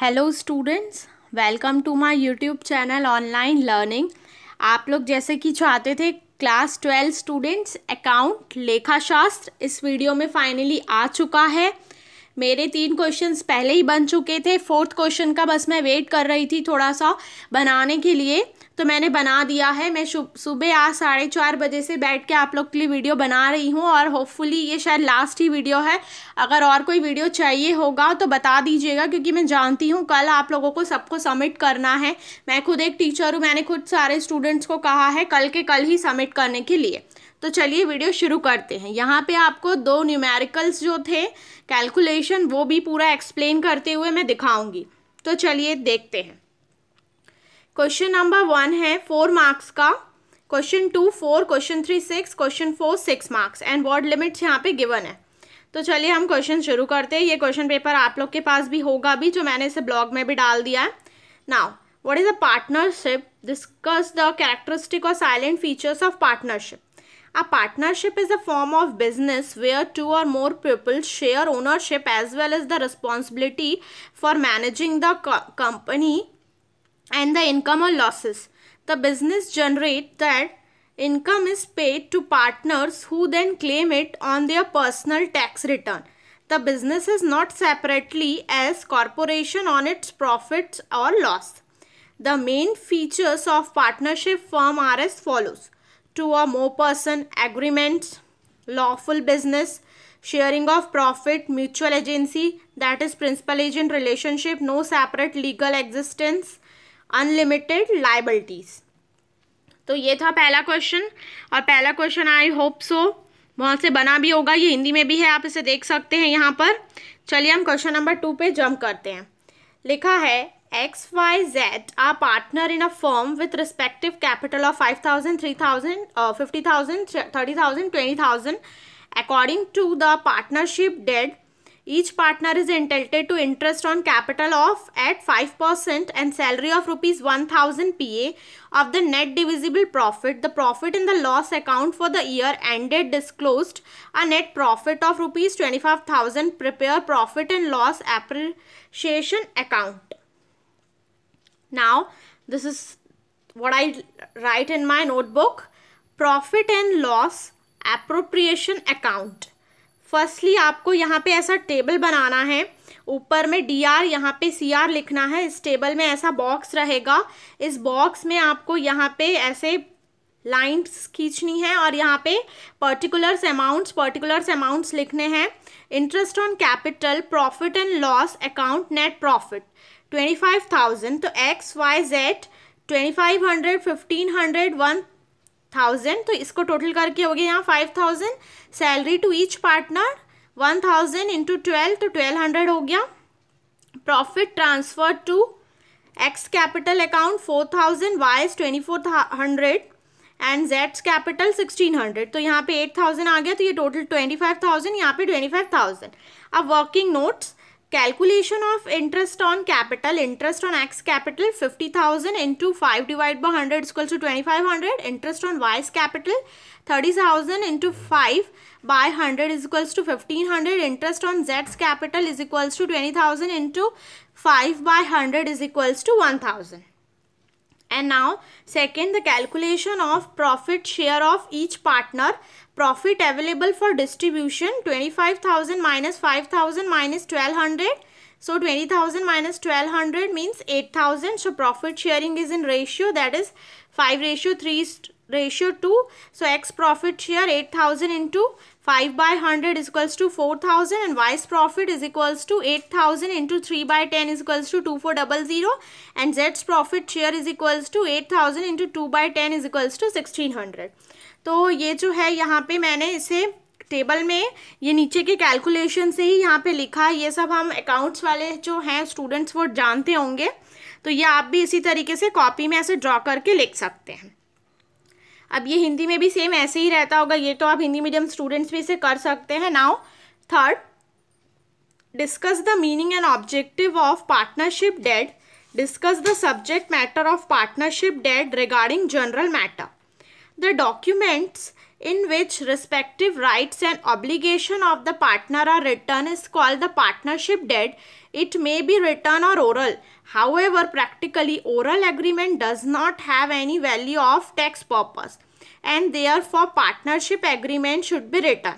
Hello students welcome to my YouTube channel online learning आप लोग जैसे कि चाहते थे क्लास ट्वेल्व स्टूडेंट्स अकाउंट लेखा शास्त्र इस वीडियो में फाइनली आ चुका है मेरे तीन क्वेश्चंस पहले ही बन चुके थे फोर्थ क्वेश्चन का बस मैं वेट कर रही थी थोड़ा सा बनाने के लिए तो मैंने बना दिया है मैं सुबह आज साढ़े चार बजे से बैठ के आप लोग के लिए वीडियो बना रही हूँ और होपफुली ये शायद लास्ट ही वीडियो है अगर और कोई वीडियो चाहिए होगा तो बता दीजिएगा क्योंकि मैं जानती हूँ कल आप लोगों को सबको सबमिट करना है मैं खुद एक टीचर हूँ मैंने खुद सारे स्टूडेंट्स को कहा है कल के कल ही सबमिट करने के लिए तो चलिए वीडियो शुरू करते हैं यहाँ पे आपको दो न्यूमेरिकल्स जो थे कैलकुलेशन वो भी पूरा एक्सप्लेन करते हुए मैं दिखाऊंगी तो चलिए देखते हैं क्वेश्चन नंबर वन है फोर मार्क्स का question two four question three six question four six marks and word limits यहाँ पे गिवन है तो चलिए हम क्वेश्चन शुरू करते हैं ये क्वेश्चन पेपर आप लोग के पास भी होगा भी जो मैंने इसे ब्लॉग में भी डाल दिया है now what is a partnership discuss the characteristic और salient features of partnership A partnership is a form of business where two or more people share ownership as well as the responsibility for managing the co company and the income or losses. The business generates that income is paid to partners who then claim it on their personal tax return. The business is not separately as corporation on its profits or loss. The main features of partnership firm are as follows. to a more person agreements lawful business sharing of profit mutual agency that is principal agent relationship no separate legal existence unlimited liabilities तो ये था पहला question और पहला question I hope so वहाँ से बना भी होगा ये हिंदी में भी है आप इसे देख सकते हैं यहाँ पर चलिए हम क्वेश्चन नंबर टू पे जंप करते हैं लिखा है XYZ are partner in a firm with respective capital of 5,000, 3,000, uh, 50,000, 30,000, 20,000. According to the partnership deed, each partner is entitled to interest on capital of at 5% and salary of rupees 1000 PA of the net divisible profit. The profit in the loss account for the year ended disclosed a net profit of rupees 25,000. Prepare profit and loss appreciation account. now this is what I write in my notebook profit and loss appropriation account firstly आपको यहाँ pe ऐसा table बनाना है ऊपर में D R यहाँ पे C R लिखना है इस टेबल में ऐसा बॉक्स रहेगा इस बॉक्स में आपको यहाँ पे ऐसे लाइंस खींचनी है और यहाँ पे पर्टिकुलर्स अमाउंट्स पर्टिकुलर्स अमाउंट्स लिखने हैं interest on capital profit and loss account net profit twenty five thousand तो X Y Z twenty five hundred fifteen hundred one thousand तो इसको टोटल करके हो गया यहाँ five thousand salary to each partner one thousand into twelve तो twelve hundred हो गया profit transfer to X capital account four thousand Y twenty four hundred and जेड्स कैपिटल सिक्सटीन हंड्रेड तो यहाँ पे एट थाउजेंड आ गया तो ये टोटल ट्वेंटी फाइव थाउजेंड यहाँ पे ट्वेंटी फाइव थाउजेंड अब working notes Calculation of interest on capital. Interest on X capital 50,000 into 5 divided by 100 is equals to 2500. Interest on Y's capital 30,000 into 5 by 100 is equals to 1500. Interest on Z's capital is equals to 20,000 into 5 by 100 is equals to 1000. And now second the calculation of profit share of each partner Profit available for distribution 25,000 minus 5,000 minus 1200. So 20,000 minus 1200 means 8,000. So profit sharing is in ratio that is 5 ratio 3 is ratio 2 so x profit share 8000 into 5 by 100 is equals to 4000 and y's profit is equals to 8000 into 3 by 10 is equals to 2400 and z's profit share is equals to 8000 into 2 by 10 is equals to 1600 तो ये जो है यहाँ पे मैंने इसे table में ये नीचे के कैलकुलेशन से ही यहाँ पे लिखा ये सब हम अकाउंट्स वाले जो हैं स्टूडेंट्स वो जानते होंगे तो ये आप भी इसी तरीके से कॉपी में ऐसे ड्रॉ करके लिख सकते हैं अब ये हिंदी में भी सेम ऐसे ही रहता होगा ये तो आप हिंदी मीडियम स्टूडेंट्स भी इसे कर सकते हैं now third discuss the meaning and objective of partnership deed discuss the subject matter of partnership deed regarding general matter the documents in which respective rights and obligation of the partner are written is called the partnership deed it may be written और oral however practically oral agreement does not have any value of tax purpose and therefore partnership agreement should be written.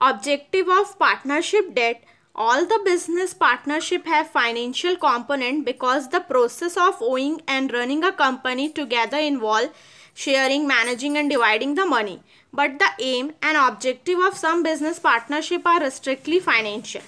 Objective of partnership debt all the business partnership have financial component because the process of owning and running a company together involve sharing, managing and dividing the money. But the aim and objective of some business partnership are strictly financial.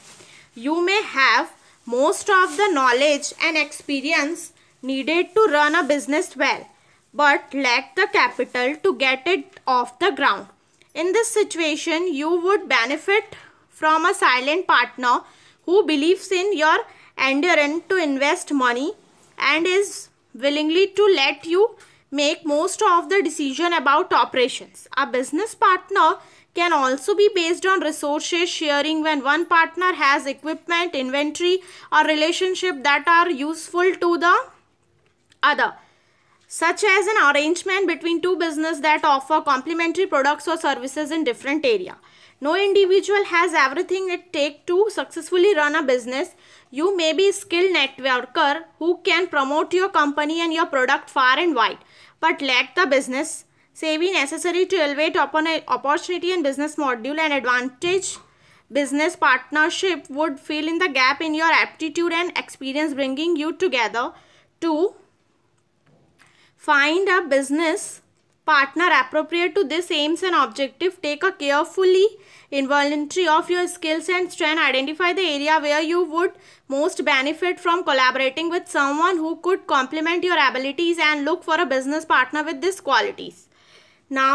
You may have most of the knowledge and experience needed to run a business well but lack the capital to get it off the ground. In this situation, you would benefit from a silent partner who believes in your endeavor to invest money and is willingly to let you make most of the decision about operations. A business partner can also be based on resources sharing when one partner has equipment, inventory or relationship that are useful to the other such as an arrangement between two business that offer complementary products or services in different area. No individual has everything it takes to successfully run a business. You may be a skilled networker who can promote your company and your product far and wide, but lack the business savvy necessary to elevate upon opportunity and business module and advantage business partnership would fill in the gap in your aptitude and experience bringing you together to find a business partner appropriate to this aims and objective take a carefully inventory of your skills and strength identify the area where you would most benefit from collaborating with someone who could complement your abilities and look for a business partner with these qualities now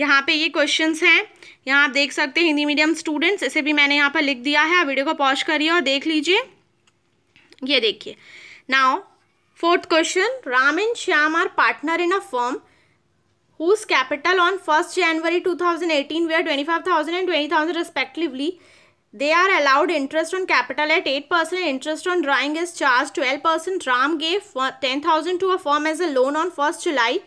यहाँ पे ये questions हैं यहाँ आप देख सकते हैं Hindi medium students इसे भी मैंने यहाँ पर लिख दिया है आप वीडियो को पॉज करिए और देख लीजिए ये देखिए now Fourth question, Ram and Shyam are partner in a firm whose capital on 1st January 2018 were 25,000 and 20,000 respectively. They are allowed interest on capital at 8% interest on drawing is charged 12%. Ram gave 10,000 to a firm as a loan on 1st July.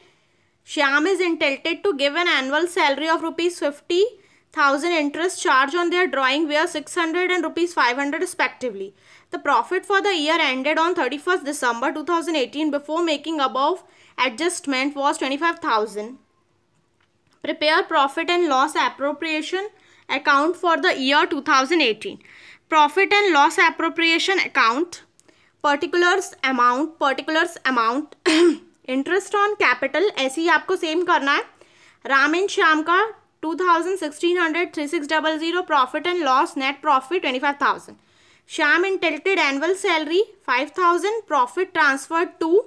Shyam is entitled to give an annual salary of rupees 50,000 interest charge on their drawing where 600 and rupees 500 respectively. The profit for the year ended on 31st December 2018 before making above adjustment was 25,000. Prepare profit and loss appropriation account for the year 2018. Profit and loss appropriation account, particulars amount, particulars amount, interest on capital, ऐसे ही आपको same करना है Ram and Shyam का two thousand sixteen hundred three six double zero profit and loss net profit twenty five thousand Sham and annual salary 5000 profit transferred to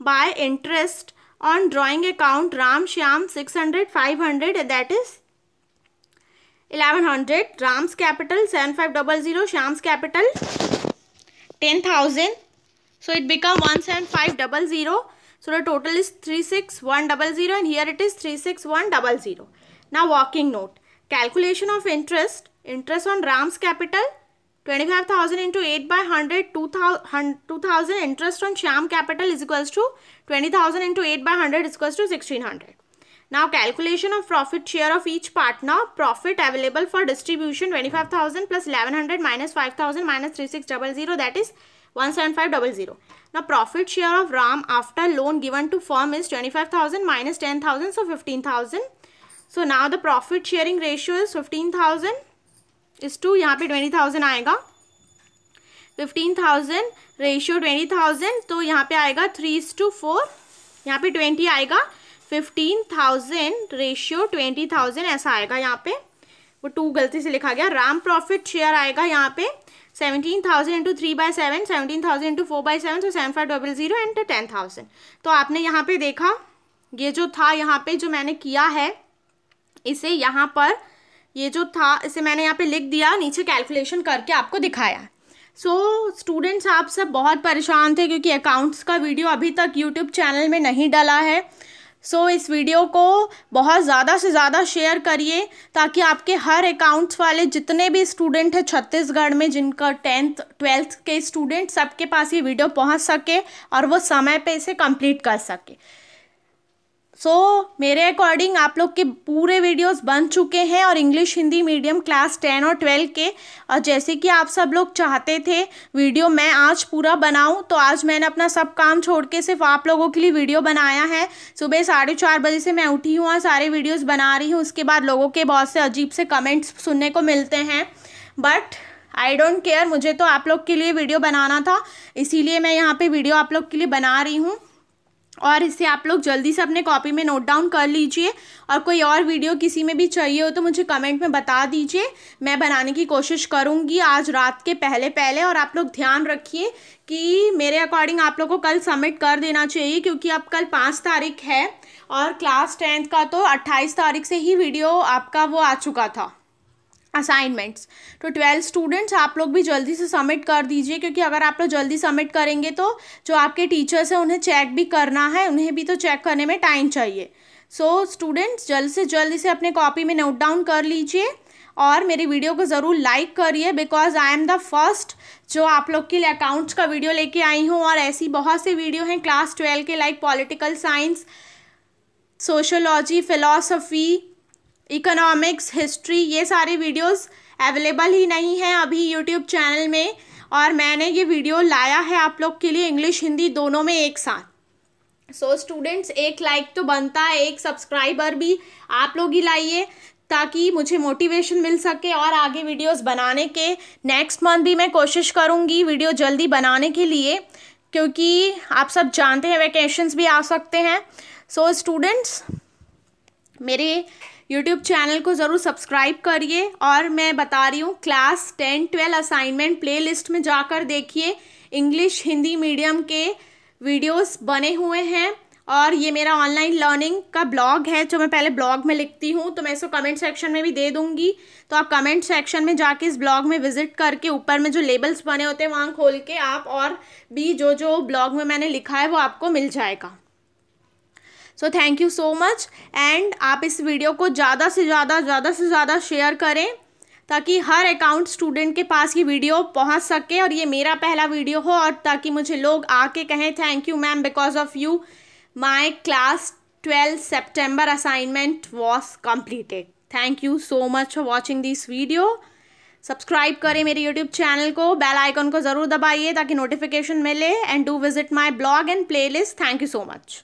by interest on drawing account Ram Sham 600 500 that is 1100 Ram's capital 7500 Sham's capital 10000 so it become 17500 so the total is 36100 and here it is 36100 now working note calculation of interest interest on Ram's capital 25,000 into 8 by 100, 2000, interest on Sham capital is equals to 20,000 into 8 by 100 is equals to 1600. Now calculation of profit share of each partner, profit available for distribution 25,000 plus 1100 minus 5000 minus 3600 that is 17500. Now profit share of Ram after loan given to firm is 25,000 minus 10,000 so 15,000. So now the profit sharing ratio is 15,000 इस to यहाँ पे twenty thousand आएगा fifteen thousand ratio twenty thousand तो यहाँ पे आएगा three इस to four यहाँ पे ट्वेंटी आएगा fifteen thousand ratio twenty thousand ऐसा आएगा यहाँ पे वो टू गलती से लिखा गया राम प्रॉफिट शेयर आएगा यहाँ पे seventeen thousand into three by seven seventeen thousand into four by seven तो seven five double zero and ten thousand तो आपने यहाँ पे देखा ये जो था यहाँ पे जो मैंने किया है इसे यहाँ पर ये जो था इसे मैंने यहाँ पे लिख दिया नीचे कैलकुलेशन करके आपको दिखाया सो so, स्टूडेंट्स आप सब बहुत परेशान थे क्योंकि अकाउंट्स का वीडियो अभी तक यूट्यूब चैनल में नहीं डला है सो so, इस वीडियो को बहुत ज़्यादा से ज़्यादा शेयर करिए ताकि आपके हर अकाउंट्स वाले जितने भी स्टूडेंट हैं छत्तीसगढ़ में जिनका टेंथ ट्वेल्थ के स्टूडेंट सबके पास ये वीडियो पहुंच सके और वो समय पे इसे कंप्लीट कर सके सो so, मेरे अकॉर्डिंग आप लोग के पूरे वीडियोस बन चुके हैं और English Hindi medium class ten और ट्वेल्व के और जैसे कि आप सब लोग चाहते थे वीडियो मैं आज पूरा बनाऊं तो आज मैंने अपना सब काम छोड़ के सिर्फ आप लोगों के लिए वीडियो बनाया है सुबह साढ़े चार बजे से मैं उठी हूँ और सारे वीडियोज़ बना रही हूँ उसके बाद लोगों के बहुत से अजीब से कमेंट्स सुनने को मिलते हैं बट आई डोंट केयर मुझे तो आप लोग के लिए वीडियो बनाना था इसीलिए मैं यहाँ पे वीडियो आप लोग के लिए बना रही हूँ और इसे आप लोग जल्दी से अपने कॉपी में नोट डाउन कर लीजिए और कोई और वीडियो किसी में भी चाहिए हो तो मुझे कमेंट में बता दीजिए मैं बनाने की कोशिश करूँगी आज रात के पहले पहले और आप लोग ध्यान रखिए कि मेरे अकॉर्डिंग आप लोग को कल सबमिट कर देना चाहिए क्योंकि अब कल पाँच तारीख है और क्लास टेंथ का तो अट्ठाईस तारीख से ही वीडियो आपका वो आ चुका था असाइनमेंट्स तो ट्वेल्व स्टूडेंट्स आप लोग भी जल्दी से सबमिट कर दीजिए क्योंकि अगर आप लोग जल्दी सबमिट करेंगे तो जो आपके टीचर्स हैं उन्हें चेक भी करना है उन्हें भी तो चेक करने में टाइम चाहिए सो so, स्टूडेंट्स जल्द से जल्द इसे अपने कॉपी में नोट डाउन कर लीजिए और मेरी वीडियो को ज़रूर लाइक करिए because I am the first जो आप लोग के लिए अकाउंट्स का वीडियो लेके आई हूँ और ऐसी बहुत सी वीडियो हैं क्लास ट्वेल्व के like political science sociology philosophy economics history ये सारी वीडियोस अवेलेबल ही नहीं हैं अभी यूट्यूब चैनल में और मैंने ये वीडियो लाया है आप लोग के लिए इंग्लिश हिंदी दोनों में एक साथ सो so, स्टूडेंट्स एक लाइक तो बनता है एक सब्सक्राइबर भी आप लोग ही लाइए ताकि मुझे मोटिवेशन मिल सके और आगे वीडियोस बनाने के नेक्स्ट मंथ भी मैं कोशिश करूँगी वीडियो जल्दी बनाने के लिए क्योंकि आप सब जानते हैं वैकेशंस भी आ सकते हैं सो so, स्टूडेंट्स मेरे यूट्यूब चैनल को ज़रूर सब्सक्राइब करिए और मैं बता रही हूँ class ten twelve assignment playlist में जाकर देखिए इंग्लिश हिंदी मीडियम के वीडियोस बने हुए हैं और ये मेरा ऑनलाइन लर्निंग का ब्लॉग है जो मैं पहले ब्लॉग में लिखती हूँ तो मैं इसको कमेंट सेक्शन में भी दे दूँगी तो आप कमेंट सेक्शन में जाके इस ब्लॉग में विजिट करके ऊपर में जो लेबल्स बने होते हैं वहाँ खोल के आप और भी जो जो ब्लॉग में मैंने लिखा है वो आपको मिल जाएगा so thank you so much and आप इस वीडियो को ज़्यादा से ज़्यादा ज़्यादा से ज़्यादा शेयर करें ताकि हर अकाउंट स्टूडेंट के पास ये वीडियो पहुंच सके और ये मेरा पहला वीडियो हो और ताकि मुझे लोग आके कहें thank you ma'am because of you my class twelve September assignment was completed thank you so much for watching this video subscribe करें मेरे यूट्यूब चैनल को बेल आइकन को ज़रूर दबाइए ताकि नोटिफिकेशन मिले and do visit my blog and playlist thank you so much